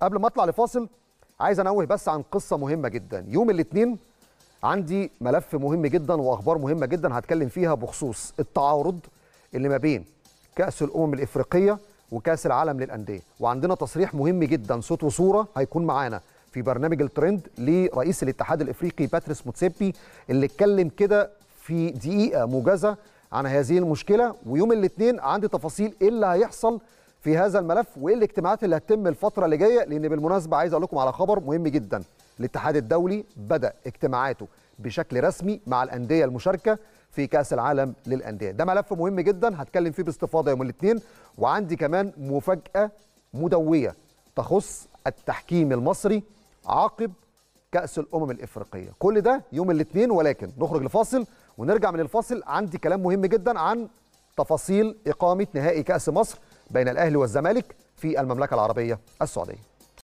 قبل ما اطلع لفاصل عايز انوه بس عن قصه مهمه جدا يوم الاثنين عندي ملف مهم جدا واخبار مهمه جدا هتكلم فيها بخصوص التعارض اللي ما بين كاس الامم الافريقيه وكاس العالم للانديه وعندنا تصريح مهم جدا صوت وصوره هيكون معانا في برنامج الترند لرئيس الاتحاد الافريقي باتريس موتسيبي اللي اتكلم كده في دقيقه موجزه عن هذه المشكله ويوم الاثنين عندي تفاصيل ايه اللي هيحصل في هذا الملف وايه الاجتماعات اللي هتتم الفتره اللي جايه لان بالمناسبه عايز اقول لكم على خبر مهم جدا الاتحاد الدولي بدا اجتماعاته بشكل رسمي مع الانديه المشاركه في كاس العالم للانديه ده ملف مهم جدا هتكلم فيه باستفاضه يوم الاثنين وعندي كمان مفاجاه مدويه تخص التحكيم المصري عقب كاس الامم الافريقيه كل ده يوم الاثنين ولكن نخرج لفاصل ونرجع من الفاصل عندي كلام مهم جدا عن تفاصيل اقامه نهائي كاس مصر بين الأهلي والزمالك في المملكة العربية السعودية